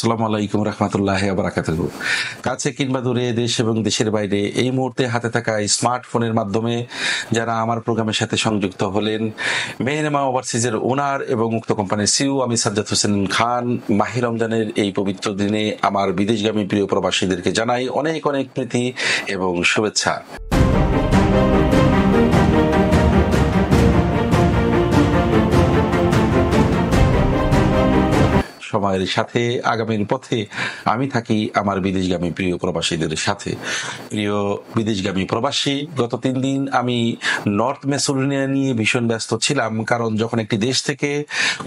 সালাম আলাইকুম রহমতুল্লাহ আবরাকাত কাছে কিংবা দূরে দেশ এবং দেশের বাইরে এই মুহূর্তে হাতে থাকা স্মার্টফোনের মাধ্যমে যারা আমার প্রোগ্রামের সাথে সংযুক্ত হলেন মেহনেমা ওভারসিজের ওনার এবং উক্ত কোম্পানির সিউ আমি সাজ্জাদ হোসেন খান মাহির রমজানের এই পবিত্র দিনে আমার বিদেশগামী প্রিয় প্রবাসীদেরকে জানাই অনেক অনেক প্রীতি এবং শুভেচ্ছা সময়ের সাথে আগামীর পথে আমি থাকি আমার বিদেশগামী প্রিয় প্রবাসীদের সাথে প্রিয় বিদেশগামী প্রবাসী গত তিন দিন আমি নর্থ মেসোডোনিয়া নিয়ে ভীষণ ব্যস্ত ছিলাম কারণ যখন একটি দেশ থেকে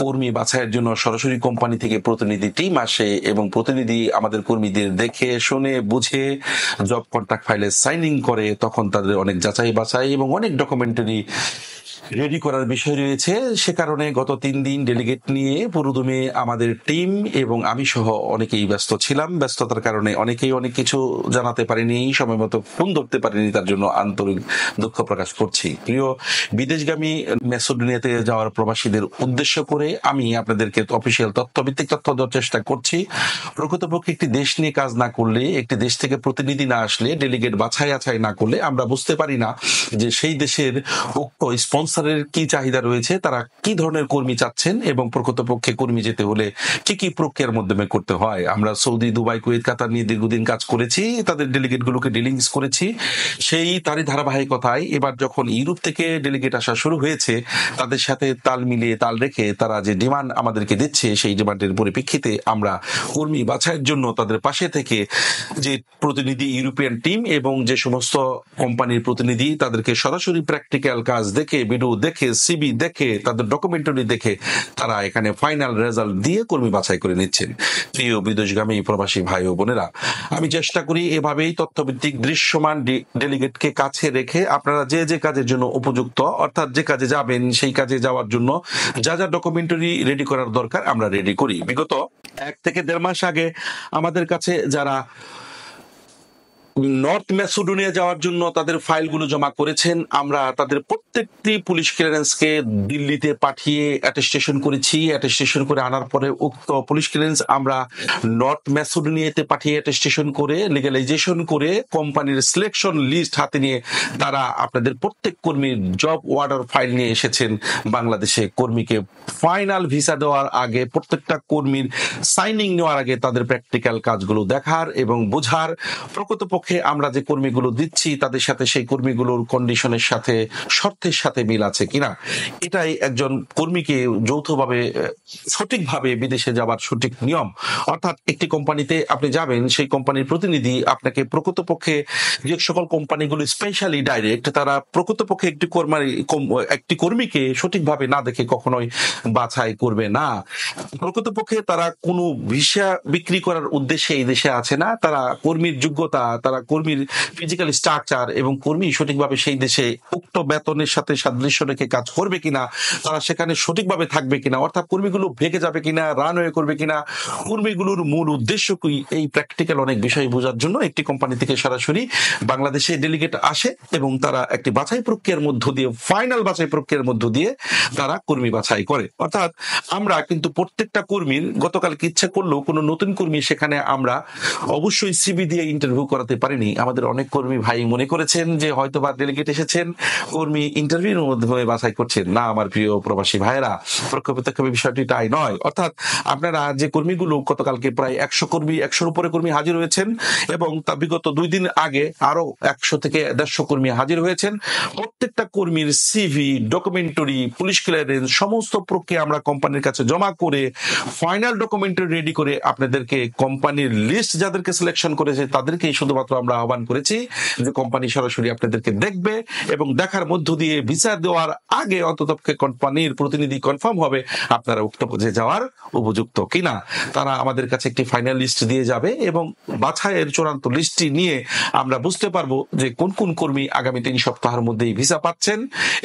কর্মী বাছাইয়ের জন্য সরাসরি কোম্পানি থেকে প্রতিনিধি টিম আসে এবং প্রতিনিধি আমাদের কর্মীদের দেখে শুনে বুঝে জব কন্ট্রাক্ট ফাইলে সাইনিং করে তখন তাদের অনেক যাচাই বাছাই এবং অনেক ডকুমেন্টারি রেডি করার বিষয় রয়েছে সে কারণে গত তিন দিন ডেলিগেট নিয়ে পুরুদমে আমাদের টিম এবং আমি সহ অনেকেই ব্যস্ত ছিলাম ব্যস্ততার কারণে অনেকেই অনেক কিছু জানাতে পারিনি সময় মতো ফোন ধরতে পারিনি তার জন্য আন্তরিক দুঃখ প্রকাশ করছি প্রিয় বিদেশগামী মেসোডিনিয়াতে যাওয়ার প্রবাসীদের উদ্দেশ্য করে আমি আপনাদেরকে অফিসিয়াল তথ্যভিত্তিক তথ্য দেওয়ার চেষ্টা করছি প্রকৃতপক্ষে একটি দেশ নিয়ে কাজ না করলে একটি দেশ থেকে প্রতিনিধি না আসলে ডেলিগেট বাছাই আছাই না করলে আমরা বুঝতে পারি না যে সেই দেশের উক্ত স্পন্সর আনসারের কি চাহিদা রয়েছে তারা কি ধরনের কর্মী চাচ্ছেন এবং প্রকৃতপক্ষে কর্মী যেতে হলে কি কি প্রক্রিয়ার মাধ্যমে করতে হয় আমরা সৌদি দুবাই কুয়েত কাতার নিয়ে দীর্ঘদিন কাজ করেছি তাদের ডেলিগেটগুলোকে ডিলিংস করেছি সেই তারই ধারাবাহিকতায় এবার যখন ইউরোপ থেকে ডেলিগেট আসা শুরু হয়েছে তাদের সাথে তাল মিলিয়ে তাল রেখে তারা যে ডিমান্ড আমাদেরকে দিচ্ছে সেই ডিমান্ডের পরিপ্রেক্ষিতে আমরা কর্মী বাছাইয়ের জন্য তাদের পাশে থেকে যে প্রতিনিধি ইউরোপিয়ান টিম এবং যে সমস্ত কোম্পানির প্রতিনিধি তাদেরকে সরাসরি প্র্যাকটিক্যাল কাজ দেখে ভিডিও ইন্টারভিউ দেখে সিবি দেখে তাদের ডকুমেন্টারি দেখে তারা এখানে ফাইনাল রেজাল্ট দিয়ে কর্মী বাছাই করে নিচ্ছেন প্রিয় বিদেশগামী প্রবাসী ভাই ও বোনেরা আমি চেষ্টা করি এভাবেই তথ্যভিত্তিক দৃশ্যমান ডেলিগেটকে কাছে রেখে আপনারা যে যে কাজের জন্য উপযুক্ত অর্থাৎ যে কাজে যাবেন সেই কাজে যাওয়ার জন্য যা যা ডকুমেন্টারি রেডি করার দরকার আমরা রেডি করি বিগত এক থেকে দেড় মাস আগে আমাদের কাছে যারা নর্থ ম্যাসোডোনিয়া যাওয়ার জন্য তাদের ফাইলগুলো জমা করেছেন আমরা তাদের প্রত্যেকটি পুলিশ ক্লিয়ারেন্সকে দিল্লিতে পাঠিয়ে অ্যাটেস্টেশন করেছি অ্যাটেস্টেশন করে আনার পরে উক্ত পুলিশ ক্লিয়ারেন্স আমরা নর্থ ম্যাসোডোনিয়াতে পাঠিয়ে অ্যাটেস্টেশন করে লিগালাইজেশন করে কোম্পানির সিলেকশন লিস্ট হাতে নিয়ে তারা আপনাদের প্রত্যেক কর্মীর জব ওয়ার্ডার ফাইল নিয়ে এসেছেন বাংলাদেশে কর্মীকে ফাইনাল ভিসা দেওয়ার আগে প্রত্যেকটা কর্মীর সাইনিং নেওয়ার আগে তাদের প্র্যাকটিক্যাল কাজগুলো দেখার এবং বোঝার প্রকৃতপক্ষে পক্ষে আমরা যে কর্মীগুলো দিচ্ছি তাদের সাথে সেই কর্মীগুলোর কন্ডিশনের সাথে শর্তের সাথে মিল আছে কিনা এটাই একজন কর্মীকে যৌথভাবে সঠিকভাবে বিদেশে যাবার সঠিক নিয়ম অর্থাৎ একটি কোম্পানিতে আপনি যাবেন সেই কোম্পানির প্রতিনিধি আপনাকে প্রকৃতপক্ষে যে সকল কোম্পানিগুলো স্পেশালি ডাইরেক্ট তারা প্রকৃতপক্ষে একটি কর্মী একটি কর্মীকে সঠিকভাবে না দেখে কখনোই বাছাই করবে না প্রকৃতপক্ষে তারা কোনো ভিসা বিক্রি করার উদ্দেশ্যে এই দেশে আছে না তারা কর্মীর যোগ্যতা তারা তারা কর্মীর ফিজিক্যাল স্ট্রাকচার এবং কর্মী সঠিকভাবে সেই দেশে উক্ত বেতনের সাথে সাদৃশ্য রেখে কাজ করবে কিনা তারা সেখানে সঠিকভাবে থাকবে কিনা অর্থাৎ কর্মীগুলো ভেঙে যাবে কিনা রানওয়ে করবে কিনা কর্মীগুলোর মূল উদ্দেশ্য কি এই প্র্যাকটিক্যাল অনেক বিষয় বোঝার জন্য একটি কোম্পানি থেকে সরাসরি বাংলাদেশে ডেলিগেট আসে এবং তারা একটি বাছাই প্রক্রিয়ার মধ্য দিয়ে ফাইনাল বাছাই প্রক্রিয়ার মধ্য দিয়ে তারা কর্মী বাছাই করে অর্থাৎ আমরা কিন্তু প্রত্যেকটা কর্মীর গতকালকে ইচ্ছা করলেও কোনো নতুন কর্মী সেখানে আমরা অবশ্যই সিবি দিয়ে ইন্টারভিউ করাতে পারি পারিনি আমাদের অনেক কর্মী ভাই মনে করেছেন যে হয়তো বা ডেলিগেট এসেছেন কর্মী ইন্টারভিউর মধ্যে বাছাই করছেন না আমার প্রিয় প্রবাসী ভাইয়েরা প্রত্যক্ষ বিষয়টি তাই নয় অর্থাৎ আপনারা যে কর্মীগুলো গতকালকে প্রায় একশো কর্মী একশোর উপরে কর্মী হাজির হয়েছেন এবং তা বিগত দুই দিন আগে আরো একশো থেকে দেড়শো কর্মী হাজির হয়েছেন প্রত্যেকটা কর্মীর সিভি ডকুমেন্টারি পুলিশ ক্লিয়ারেন্স সমস্ত প্রক্রিয়া আমরা কোম্পানির কাছে জমা করে ফাইনাল ডকুমেন্টারি রেডি করে আপনাদেরকে কোম্পানির লিস্ট যাদেরকে সিলেকশন করেছে তাদেরকেই শুধুমাত্র শুধুমাত্র আমরা আহ্বান করেছি যে কোম্পানি সরাসরি আপনাদেরকে দেখবে এবং দেখার মধ্য দিয়ে বিচার দেওয়ার আগে অন্ততপক্ষে কোম্পানির প্রতিনিধি কনফার্ম হবে আপনারা উক্ত পদে যাওয়ার উপযুক্ত কিনা তারা আমাদের কাছে একটি ফাইনাল লিস্ট দিয়ে যাবে এবং বাছাইয়ের চূড়ান্ত লিস্টটি নিয়ে আমরা বুঝতে পারবো যে কোন কোন কর্মী আগামী তিন সপ্তাহের মধ্যেই ভিসা পাচ্ছেন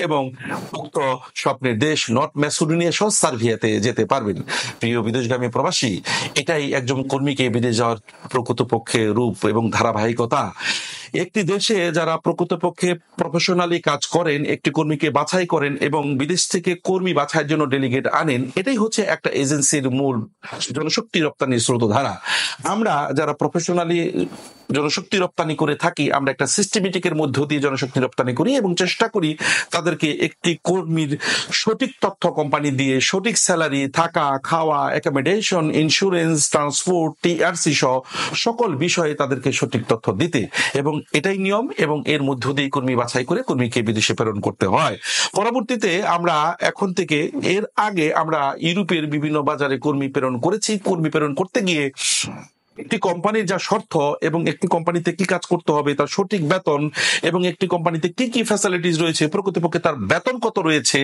এবং উক্ত স্বপ্নের দেশ নর্থ ম্যাসুডোনিয়া সহ সার্ভিয়াতে যেতে পারবেন প্রিয় বিদেশগামী প্রবাসী এটাই একজন কর্মীকে বিদেশ যাওয়ার প্রকৃতপক্ষে রূপ এবং ধারাবাহিক ことは、একটি দেশে যারা প্রকৃতপক্ষে প্রফেশনালি কাজ করেন একটি কর্মীকে বাছাই করেন এবং বিদেশ থেকে কর্মী বাছাইয়ের জন্য ডেলিগেট আনেন এটাই হচ্ছে একটা এজেন্সির মূল জনশক্তি রপ্তানির স্রোতধারা আমরা যারা প্রফেশনালি জনশক্তি রপ্তানি করে থাকি আমরা একটা সিস্টেমেটিকের মধ্য দিয়ে জনশক্তি রপ্তানি করি এবং চেষ্টা করি তাদেরকে একটি কর্মীর সঠিক তথ্য কোম্পানি দিয়ে সঠিক স্যালারি থাকা খাওয়া অ্যাকোমোডেশন ইন্স্যুরেন্স ট্রান্সপোর্ট টিআরসি সহ সকল বিষয়ে তাদেরকে সঠিক তথ্য দিতে এবং এটাই নিয়ম এবং এর মধ্য দিয়ে কর্মী বাছাই করে কর্মীকে বিদেশে প্রেরণ করতে হয় পরবর্তীতে আমরা এখন থেকে এর আগে আমরা ইউরোপের বিভিন্ন বাজারে কর্মী প্রেরণ করেছি কর্মী প্রেরণ করতে গিয়ে একটি কোম্পানির যা শর্ত এবং একটি কোম্পানিতে কি কাজ করতে হবে তার সঠিক বেতন এবং একটি কোম্পানিতে কি কি ফ্যাসিলিটিস রয়েছে প্রকৃতপক্ষে তার বেতন কত রয়েছে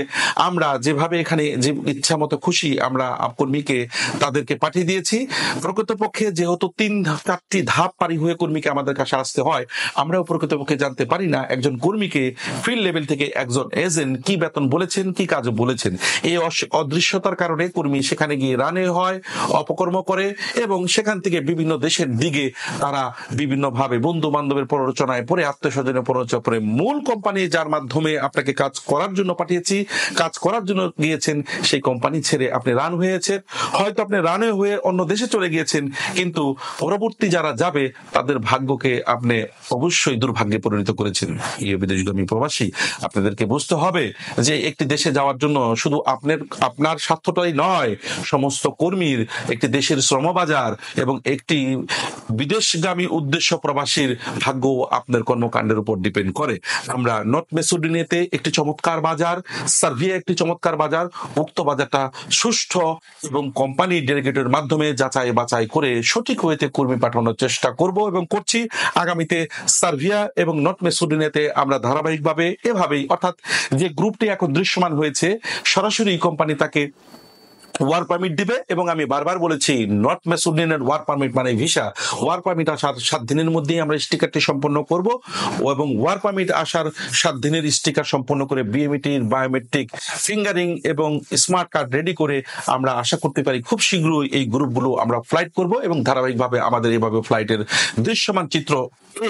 আমরা যেভাবে এখানে যে ইচ্ছা মতো খুশি আমরা কর্মীকে তাদেরকে পাঠিয়ে দিয়েছি প্রকৃতপক্ষে যেহেতু তিন চারটি ধাপ পারি হয়ে কর্মীকে আমাদের কাছে আসতে হয় আমরাও প্রকৃতপক্ষে জানতে পারি না একজন কর্মীকে ফিল্ড লেভেল থেকে একজন এজেন্ট কি বেতন বলেছেন কি কাজ বলেছেন এই অদৃশ্যতার কারণে কর্মী সেখানে গিয়ে রানে হয় অপকর্ম করে এবং সেখান থেকে বিভিন্ন দেশের দিকে তারা বিভিন্নভাবে বন্ধু বান্ধবের প্ররোচনায় পরে আত্মীয় স্বজনের প্ররোচনা পরে মূল কোম্পানি যার মাধ্যমে আপনাকে কাজ করার জন্য পাঠিয়েছি কাজ করার জন্য গিয়েছেন সেই কোম্পানি ছেড়ে আপনি রান হয়েছে হয়তো আপনি রান হয়ে অন্য দেশে চলে গিয়েছেন কিন্তু পরবর্তী যারা যাবে তাদের ভাগ্যকে আপনি অবশ্যই দুর্ভাগ্যে পরিণত করেছেন ইয়ে বিদেশগামী প্রবাসী আপনাদেরকে বুঝতে হবে যে একটি দেশে যাওয়ার জন্য শুধু আপনার আপনার স্বার্থটাই নয় সমস্ত কর্মীর একটি দেশের শ্রমবাজার এবং এক একটি বিদেশগামী উদ্দেশ্য প্রবাসীর ভাগ্য আপনার কর্মকাণ্ডের উপর ডিপেন্ড করে আমরা নর্থ মেসুডিনিয়াতে একটি চমৎকার বাজার সার্ভিয়া একটি চমৎকার বাজার উক্ত বাজারটা সুষ্ঠু এবং কোম্পানি ডেলিগেটের মাধ্যমে যাচাই বাছাই করে সঠিক হয়েতে কর্মী পাঠানোর চেষ্টা করব এবং করছি আগামীতে সার্ভিয়া এবং নর্থ মেসুডিনিয়াতে আমরা ধারাবাহিকভাবে এভাবেই অর্থাৎ যে গ্রুপটি এখন দৃশ্যমান হয়েছে সরাসরি কোম্পানি তাকে ওয়ার পারমিট দিবে এবং আমি বারবার বলেছি নর্থ মেসুডিনের ওয়ার পারমিট মানে ভিসা ওয়ার পারমিট আসার সাত দিনের মধ্যেই আমরা স্টিকারটি সম্পন্ন করব এবং ওয়ার পারমিট আসার সাত দিনের স্টিকার সম্পন্ন করে বিএমিটির বায়োমেট্রিক ফিঙ্গারিং এবং স্মার্ট কার্ড রেডি করে আমরা আশা করতে পারি খুব শীঘ্রই এই গ্রুপগুলো আমরা ফ্লাইট করব এবং ধারাবাহিকভাবে আমাদের এভাবে ফ্লাইটের দৃশ্যমান চিত্র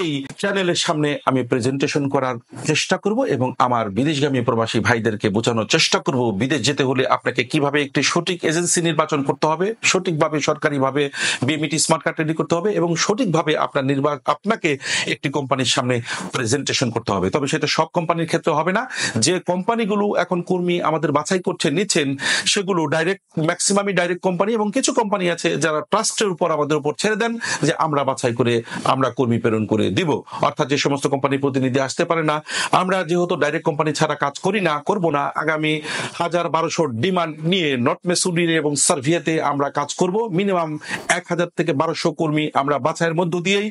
এই চ্যানেলের সামনে আমি প্রেজেন্টেশন করার চেষ্টা করব এবং আমার বিদেশগামী প্রবাসী ভাইদেরকে বোঝানোর চেষ্টা করব বিদেশ যেতে হলে আপনাকে কিভাবে একটি সঠিক সঠিক এজেন্সি নির্বাচন করতে হবে সঠিকভাবে সরকারিভাবে বিএমিটি স্মার্ট কার্ড রেডি করতে হবে এবং সঠিকভাবে আপনার নির্বাচন আপনাকে একটি কোম্পানির সামনে প্রেজেন্টেশন করতে হবে তবে সেটা সব কোম্পানির ক্ষেত্রে হবে না যে কোম্পানিগুলো এখন কর্মী আমাদের বাছাই করছে নিচ্ছেন সেগুলো ডাইরেক্ট ম্যাক্সিমামই ডাইরেক্ট কোম্পানি এবং কিছু কোম্পানি আছে যারা ট্রাস্টের উপর আমাদের উপর ছেড়ে দেন যে আমরা বাছাই করে আমরা কর্মী প্রেরণ করে দিব অর্থাৎ যে সমস্ত কোম্পানির প্রতিনিধি আসতে পারে না আমরা যেহেতু ডাইরেক্ট কোম্পানি ছাড়া কাজ করি না করব না আগামী হাজার বারোশো ডিমান্ড নিয়ে নট মেসু সুরিনে এবং সার্ভিয়াতে আমরা কাজ করব মিনিমাম এক হাজার থেকে বারোশো কর্মী আমরা বাছাইয়ের মধ্য দিয়েই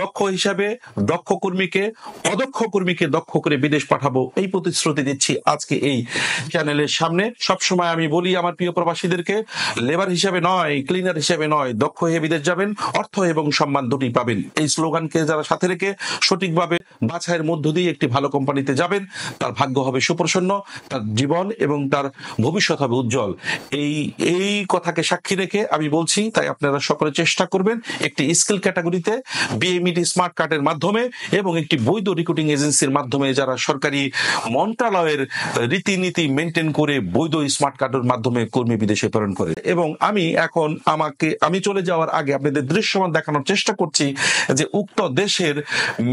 দক্ষ হিসাবে দক্ষ কর্মীকে অদক্ষ কর্মীকে দক্ষ করে বিদেশ পাঠাবো এই প্রতিশ্রুতি দিচ্ছি আজকে এই চ্যানেলের সামনে সবসময় আমি বলি আমার প্রিয় প্রবাসীদেরকে লেবার হিসাবে নয় ক্লিনার হিসাবে নয় দক্ষ হয়ে বিদেশ যাবেন অর্থ এবং সম্মান দুটি পাবেন এই স্লোগানকে যারা সাথে রেখে সঠিকভাবে বাছাইয়ের মধ্য দিয়ে একটি ভালো কোম্পানিতে যাবেন তার ভাগ্য হবে সুপ্রসন্ন তার জীবন এবং তার ভবিষ্যৎ হবে উজ্জ্বল এই এই এই কথাকে সাক্ষী রেখে আমি বলছি তাই আপনারা সকলে চেষ্টা করবেন একটি স্কিল ক্যাটাগরিতে বিএমইটি e স্মার্ট কার্ডের মাধ্যমে এবং একটি বৈধ রিক্রুটিং এজেন্সির মাধ্যমে যারা সরকারি মন্ত্রণালয়ের রীতিনীতি মেনটেন করে বৈধ স্মার্ট কার্ডের মাধ্যমে কর্মী বিদেশে প্রেরণ করে এবং আমি এখন আমাকে আমি চলে যাওয়ার আগে আপনাদের দৃশ্যমান দেখানোর চেষ্টা করছি যে উক্ত দেশের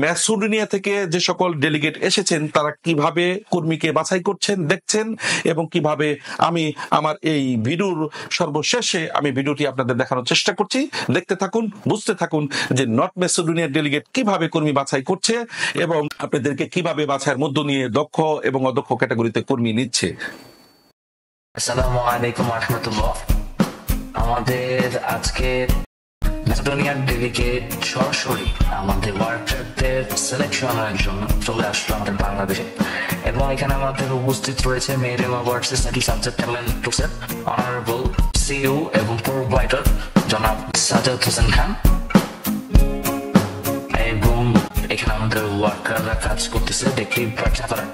ম্যাসুডোনিয়া থেকে যে সকল ডেলিগেট এসেছেন তারা কিভাবে কর্মীকে বাছাই করছেন দেখছেন এবং কিভাবে আমি আমার এই ভিডিওর সর্বশেষে আমি ভিডিওটি আপনাদের দেখানোর চেষ্টা করছি দেখতে থাকুন বুঝতে থাকুন যে নর্থ মেসিডোনিয়ার ডেলিগেট কিভাবে কর্মী বাছাই করছে এবং আপনাদেরকে কিভাবে বাছাইয়ের মধ্য নিয়ে দক্ষ এবং অদক্ষ ক্যাটাগরিতে কর্মী নিচ্ছে আসসালামু আলাইকুম আহমতুল্লাহ আমাদের আজকে ম্যাসেডোনিয়ার ডেলিগেট সরাসরি আমাদের ওয়ার্কারদের সিলেকশনের জন্য চলে আসলো আমাদের বাংলাদেশে এবং এখানে আমাদের উপস্থিত রয়েছে মেরিম words study subject talent professor honourable CEO এবং প্রোভাইডার জনাব সাজাদ হোসেন খান এবং এখানে আমাদের ওয়ার্কাররা কাজ করতেছে দেখতেই পারছে আপনারা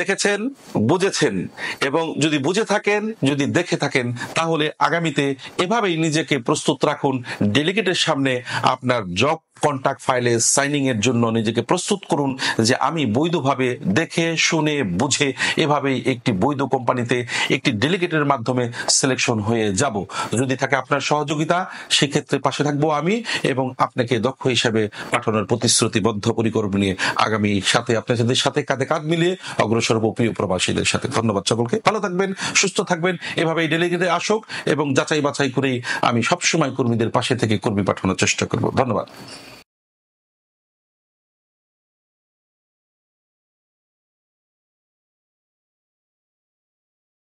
দেখেছেন বুঝেছেন এবং যদি বুঝে থাকেন যদি দেখে থাকেন তাহলে আগামীতে এভাবেই নিজেকে প্রস্তুত রাখুন ডেলিগেটের সামনে আপনার জব কন্ট্যাক্ট ফাইলে সাইনিং এর জন্য নিজেকে প্রস্তুত করুন যে আমি বৈধভাবে দেখে শুনে বুঝে এভাবেই একটি বৈধ কোম্পানিতে একটি ডেলিগেটের মাধ্যমে সিলেকশন হয়ে যাব যদি থাকে আপনার সহযোগিতা সেক্ষেত্রে পাশে থাকবো আমি এবং আপনাকে দক্ষ হিসেবে পাঠানোর প্রতিশ্রুতিবদ্ধ পরিকল্প নিয়ে আগামী সাথে আপনাদের সাথে কাঁধে কাঁধ মিলিয়ে অগ্রসর প্রিয় প্রবাসীদের সাথে ধন্যবাদ সকলকে ভালো থাকবেন সুস্থ থাকবেন এভাবে ডেলিগেটে আসুক এবং যাচাই বাছাই করেই আমি সবসময় কর্মীদের পাশে থেকে কর্মী পাঠানোর চেষ্টা করব ধন্যবাদ